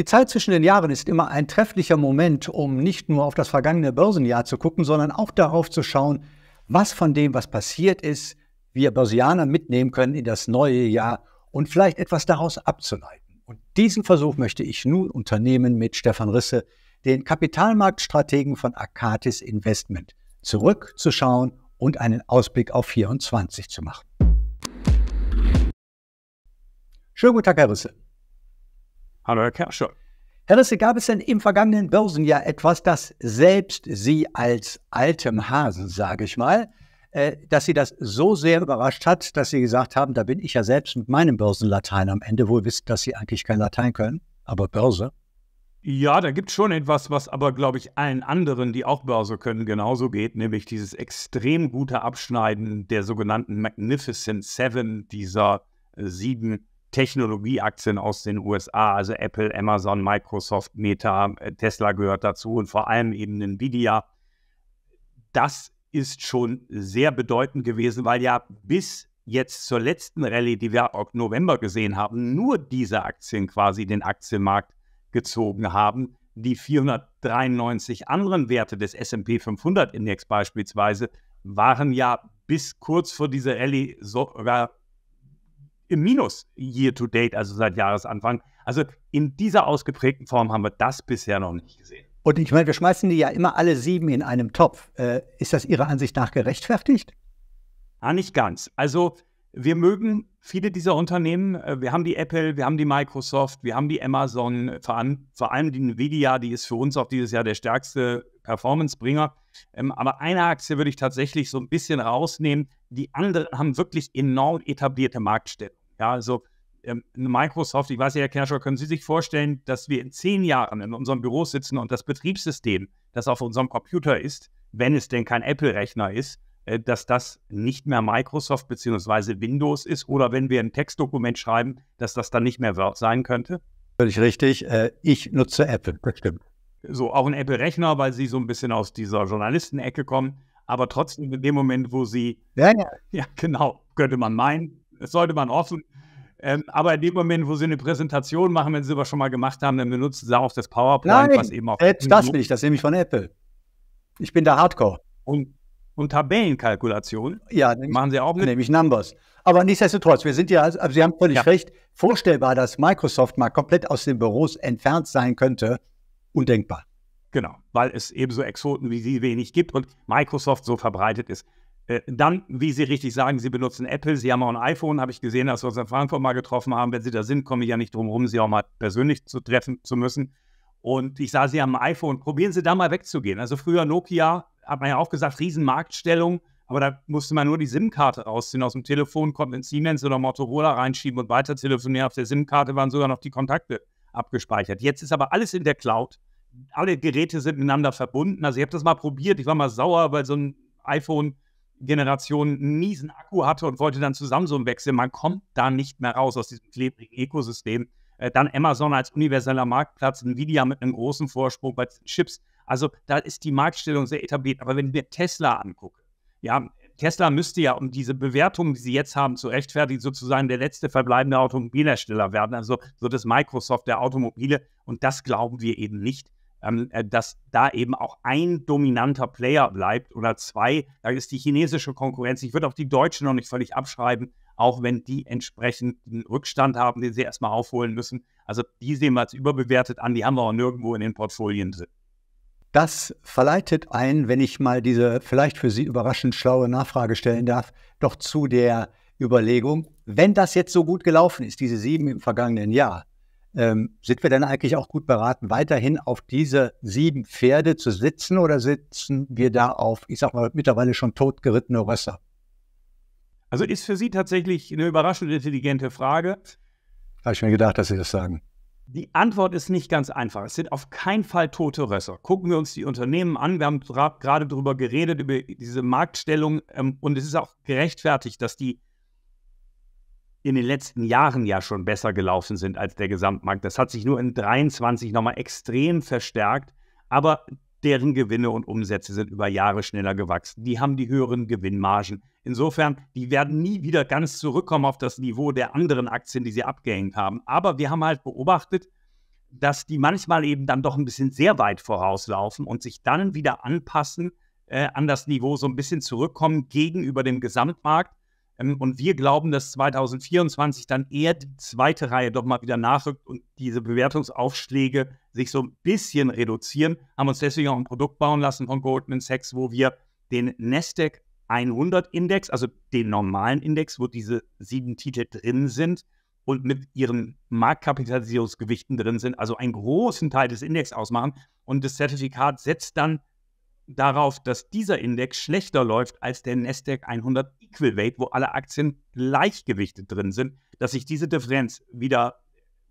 Die Zeit zwischen den Jahren ist immer ein trefflicher Moment, um nicht nur auf das vergangene Börsenjahr zu gucken, sondern auch darauf zu schauen, was von dem, was passiert ist, wir Börsianer mitnehmen können in das neue Jahr und vielleicht etwas daraus abzuleiten. Und diesen Versuch möchte ich nun unternehmen mit Stefan Risse, den Kapitalmarktstrategen von Akatis Investment, zurückzuschauen und einen Ausblick auf 24 zu machen. Schönen guten Tag, Herr Risse. Hallo Herr Kerscher. Herr Risse, gab es denn im vergangenen Börsenjahr etwas, das selbst Sie als altem Hasen, sage ich mal, äh, dass Sie das so sehr überrascht hat, dass Sie gesagt haben, da bin ich ja selbst mit meinem Börsenlatein am Ende wohl wissen, dass Sie eigentlich kein Latein können, aber Börse? Ja, da gibt es schon etwas, was aber, glaube ich, allen anderen, die auch Börse können, genauso geht, nämlich dieses extrem gute Abschneiden der sogenannten Magnificent Seven, dieser sieben Technologieaktien aus den USA, also Apple, Amazon, Microsoft, Meta, äh, Tesla gehört dazu und vor allem eben Nvidia. Das ist schon sehr bedeutend gewesen, weil ja bis jetzt zur letzten Rallye, die wir auch November gesehen haben, nur diese Aktien quasi den Aktienmarkt gezogen haben. Die 493 anderen Werte des SP 500 Index beispielsweise waren ja bis kurz vor dieser Rallye sogar im Minus year to date, also seit Jahresanfang. Also in dieser ausgeprägten Form haben wir das bisher noch nicht gesehen. Und ich meine, wir schmeißen die ja immer alle sieben in einem Topf. Äh, ist das Ihrer Ansicht nach gerechtfertigt? Ah, nicht ganz. Also wir mögen viele dieser Unternehmen. Äh, wir haben die Apple, wir haben die Microsoft, wir haben die Amazon, äh, vor allem, vor allem die Nvidia, die ist für uns auch dieses Jahr der stärkste Performance-Bringer. Ähm, aber eine Aktie würde ich tatsächlich so ein bisschen rausnehmen. Die anderen haben wirklich enorm etablierte Marktstätten. Ja, also ähm, Microsoft, ich weiß ja, Herr Kerscher, können Sie sich vorstellen, dass wir in zehn Jahren in unserem Büro sitzen und das Betriebssystem, das auf unserem Computer ist, wenn es denn kein Apple-Rechner ist, äh, dass das nicht mehr Microsoft bzw. Windows ist oder wenn wir ein Textdokument schreiben, dass das dann nicht mehr Word sein könnte? Völlig richtig. Äh, ich nutze Apple, das stimmt. So, auch ein Apple-Rechner, weil Sie so ein bisschen aus dieser Journalistenecke kommen. Aber trotzdem, in dem Moment, wo Sie. Ja, ja. ja genau, könnte man meinen, das sollte man offen. Ähm, aber in dem Moment, wo sie eine Präsentation machen, wenn sie was schon mal gemacht haben, dann benutzen sie auch das PowerPoint, Nein, was eben auch. Selbst das nicht, das nehme ich von Apple. Ich bin da Hardcore. Und, und Tabellenkalkulation ja, machen sie auch mit. ich Numbers. Aber nichtsdestotrotz, wir sind ja, also, Sie haben völlig ja. recht, vorstellbar, dass Microsoft mal komplett aus den Büros entfernt sein könnte, undenkbar. Genau, weil es eben so Exoten wie sie wenig gibt und Microsoft so verbreitet ist. Äh, dann, wie Sie richtig sagen, Sie benutzen Apple, Sie haben auch ein iPhone, habe ich gesehen, als wir uns in Frankfurt mal getroffen haben. Wenn Sie da sind, komme ich ja nicht drum herum, Sie auch mal persönlich zu treffen zu müssen. Und ich sah, Sie haben ein iPhone, probieren Sie da mal wegzugehen. Also früher Nokia, hat man ja auch gesagt, Riesenmarktstellung, aber da musste man nur die SIM-Karte rausziehen aus dem Telefon, konnte in Siemens oder Motorola reinschieben und weiter telefonieren. Auf der SIM-Karte waren sogar noch die Kontakte abgespeichert. Jetzt ist aber alles in der Cloud. Alle Geräte sind miteinander verbunden. Also ich habe das mal probiert, ich war mal sauer, weil so ein iPhone Generation einen miesen Akku hatte und wollte dann zu Samsung wechseln. Man kommt mhm. da nicht mehr raus aus diesem klebrigen Ökosystem. Äh, dann Amazon als universeller Marktplatz, Nvidia mit einem großen Vorsprung bei Chips. Also da ist die Marktstellung sehr etabliert. Aber wenn ich mir Tesla angucke, ja, Tesla müsste ja, um diese Bewertung, die sie jetzt haben, zu rechtfertigen, sozusagen der letzte verbleibende Automobilhersteller werden. Also so das Microsoft der Automobile. Und das glauben wir eben nicht ähm, äh, dass da eben auch ein dominanter Player bleibt oder zwei. Da ist die chinesische Konkurrenz. Ich würde auch die Deutschen noch nicht völlig abschreiben, auch wenn die entsprechend einen Rückstand haben, den sie erstmal aufholen müssen. Also die sehen wir als überbewertet an, die haben wir auch nirgendwo in den Portfolien drin. Das verleitet einen, wenn ich mal diese vielleicht für Sie überraschend schlaue Nachfrage stellen darf, doch zu der Überlegung, wenn das jetzt so gut gelaufen ist, diese sieben im vergangenen Jahr, ähm, sind wir denn eigentlich auch gut beraten, weiterhin auf diese sieben Pferde zu sitzen oder sitzen wir da auf, ich sag mal, mittlerweile schon totgerittene Rösser? Also ist für Sie tatsächlich eine überraschend intelligente Frage. Habe ich mir gedacht, dass Sie das sagen. Die Antwort ist nicht ganz einfach. Es sind auf keinen Fall tote Rösser. Gucken wir uns die Unternehmen an. Wir haben gerade darüber geredet, über diese Marktstellung. Ähm, und es ist auch gerechtfertigt, dass die in den letzten Jahren ja schon besser gelaufen sind als der Gesamtmarkt. Das hat sich nur in 23 nochmal extrem verstärkt, aber deren Gewinne und Umsätze sind über Jahre schneller gewachsen. Die haben die höheren Gewinnmargen. Insofern, die werden nie wieder ganz zurückkommen auf das Niveau der anderen Aktien, die sie abgehängt haben. Aber wir haben halt beobachtet, dass die manchmal eben dann doch ein bisschen sehr weit vorauslaufen und sich dann wieder anpassen, äh, an das Niveau so ein bisschen zurückkommen gegenüber dem Gesamtmarkt. Ähm, und wir glauben, dass 2024 dann eher die zweite Reihe doch mal wieder nachrückt und diese Bewertungsaufschläge sich so ein bisschen reduzieren. Haben uns deswegen auch ein Produkt bauen lassen von Goldman Sachs, wo wir den Nasdaq 100 Index, also den normalen Index, wo diese sieben Titel drin sind und mit ihren Marktkapitalisierungsgewichten drin sind, also einen großen Teil des Index ausmachen. Und das Zertifikat setzt dann darauf, dass dieser Index schlechter läuft als der Nasdaq 100 Equal Weight, wo alle Aktien gleichgewichtet drin sind, dass sich diese Differenz wieder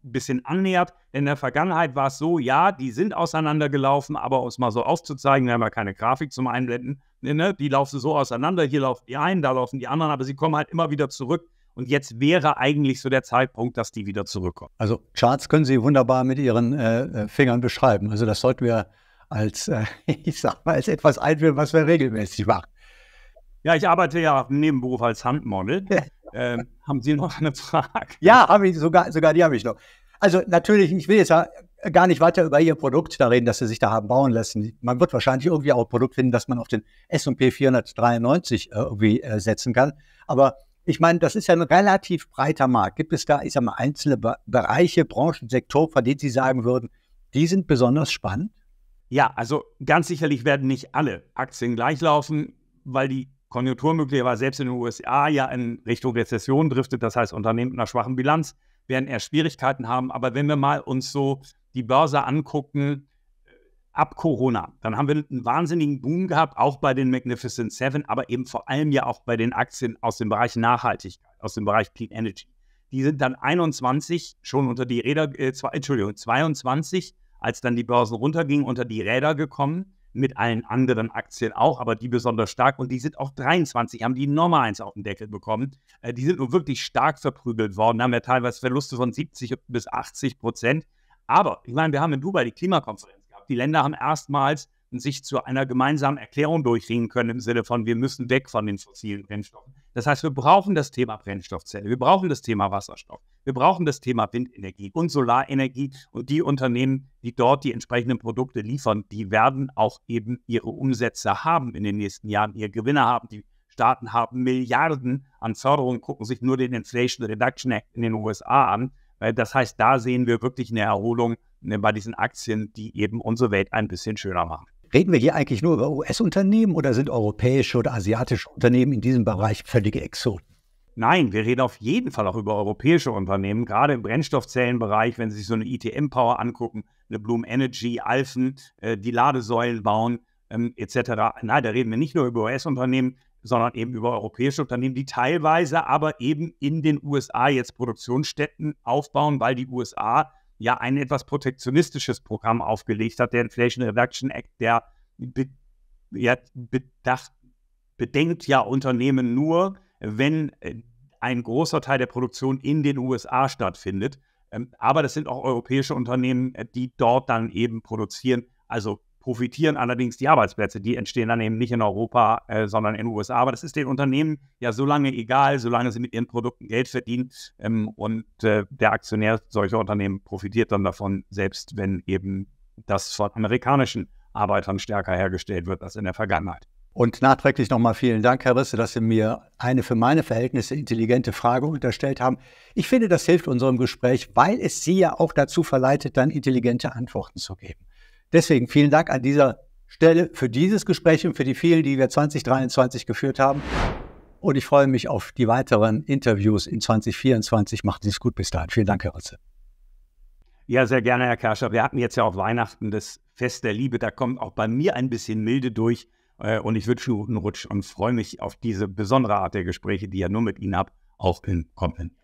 ein bisschen annähert. In der Vergangenheit war es so, ja, die sind auseinandergelaufen, aber um es mal so aufzuzeigen, wir haben ja keine Grafik zum Einblenden, ne, ne die laufen so auseinander, hier laufen die einen, da laufen die anderen, aber sie kommen halt immer wieder zurück. Und jetzt wäre eigentlich so der Zeitpunkt, dass die wieder zurückkommen. Also Charts können Sie wunderbar mit Ihren äh, äh Fingern beschreiben. Also das sollten wir als, äh, ich sag mal, als etwas einführen, was wir regelmäßig machen. Ja, ich arbeite ja im Nebenberuf als Handmodel. ähm, haben Sie noch eine Frage? Ja, habe ich sogar, sogar die habe ich noch. Also natürlich, ich will jetzt ja gar nicht weiter über Ihr Produkt da reden, dass Sie sich da haben bauen lassen. Man wird wahrscheinlich irgendwie auch ein Produkt finden, das man auf den S&P 493 äh, irgendwie äh, setzen kann. Aber ich meine, das ist ja ein relativ breiter Markt. Gibt es da, ich sag mal, einzelne Be Bereiche, Branchen, Sektoren, von denen Sie sagen würden, die sind besonders spannend? Ja, also ganz sicherlich werden nicht alle Aktien gleich laufen, weil die Konjunktur möglicherweise selbst in den USA ja in Richtung Rezession driftet. Das heißt, Unternehmen mit einer schwachen Bilanz werden eher Schwierigkeiten haben. Aber wenn wir mal uns so die Börse angucken, äh, ab Corona, dann haben wir einen wahnsinnigen Boom gehabt, auch bei den Magnificent Seven, aber eben vor allem ja auch bei den Aktien aus dem Bereich Nachhaltigkeit, aus dem Bereich Clean Energy. Die sind dann 21 schon unter die Räder, äh, Entschuldigung, 22 als dann die Börsen runtergingen, unter die Räder gekommen, mit allen anderen Aktien auch, aber die besonders stark. Und die sind auch 23, haben die Nummer 1 auf den Deckel bekommen. Äh, die sind nur wirklich stark verprügelt worden, haben ja teilweise Verluste von 70 bis 80 Prozent. Aber ich meine, wir haben in Dubai die Klimakonferenz gehabt. Die Länder haben erstmals sich zu einer gemeinsamen Erklärung durchringen können im Sinne von, wir müssen weg von den fossilen Brennstoffen. Das heißt, wir brauchen das Thema Brennstoffzelle, wir brauchen das Thema Wasserstoff, wir brauchen das Thema Windenergie und Solarenergie. Und die Unternehmen, die dort die entsprechenden Produkte liefern, die werden auch eben ihre Umsätze haben in den nächsten Jahren, ihre Gewinne haben. Die Staaten haben Milliarden an Förderungen, gucken sich nur den Inflation Reduction Act in den USA an. Äh, das heißt, da sehen wir wirklich eine Erholung äh, bei diesen Aktien, die eben unsere Welt ein bisschen schöner machen. Reden wir hier eigentlich nur über US-Unternehmen oder sind europäische oder asiatische Unternehmen in diesem Bereich völlige Exoten? Nein, wir reden auf jeden Fall auch über europäische Unternehmen, gerade im Brennstoffzellenbereich, wenn Sie sich so eine ITM e Power angucken, eine Bloom Energy, Alphen, äh, die Ladesäulen bauen ähm, etc. Nein, da reden wir nicht nur über US-Unternehmen, sondern eben über europäische Unternehmen, die teilweise aber eben in den USA jetzt Produktionsstätten aufbauen, weil die USA ja ein etwas protektionistisches Programm aufgelegt hat, der Inflation Reduction Act, der be, ja, bedacht, bedenkt ja Unternehmen nur, wenn äh, ein großer Teil der Produktion in den USA stattfindet. Ähm, aber das sind auch europäische Unternehmen, äh, die dort dann eben produzieren. Also profitieren allerdings die Arbeitsplätze. Die entstehen dann eben nicht in Europa, äh, sondern in den USA. Aber das ist den Unternehmen ja so lange egal, solange sie mit ihren Produkten Geld verdienen. Ähm, und äh, der Aktionär solcher Unternehmen profitiert dann davon, selbst wenn eben das von amerikanischen Arbeitern stärker hergestellt wird als in der Vergangenheit. Und nachträglich nochmal vielen Dank, Herr Risse, dass Sie mir eine für meine Verhältnisse intelligente Frage unterstellt haben. Ich finde, das hilft unserem Gespräch, weil es Sie ja auch dazu verleitet, dann intelligente Antworten zu geben. Deswegen vielen Dank an dieser Stelle für dieses Gespräch und für die vielen, die wir 2023 geführt haben. Und ich freue mich auf die weiteren Interviews in 2024. Macht es gut bis dahin. Vielen Dank, Herr Rotze. Ja, sehr gerne, Herr Kerscher. Wir hatten jetzt ja auch Weihnachten, das Fest der Liebe. Da kommt auch bei mir ein bisschen Milde durch. Äh, und ich wünsche einen guten Rutsch und freue mich auf diese besondere Art der Gespräche, die ich ja nur mit Ihnen habe, auch im kommenden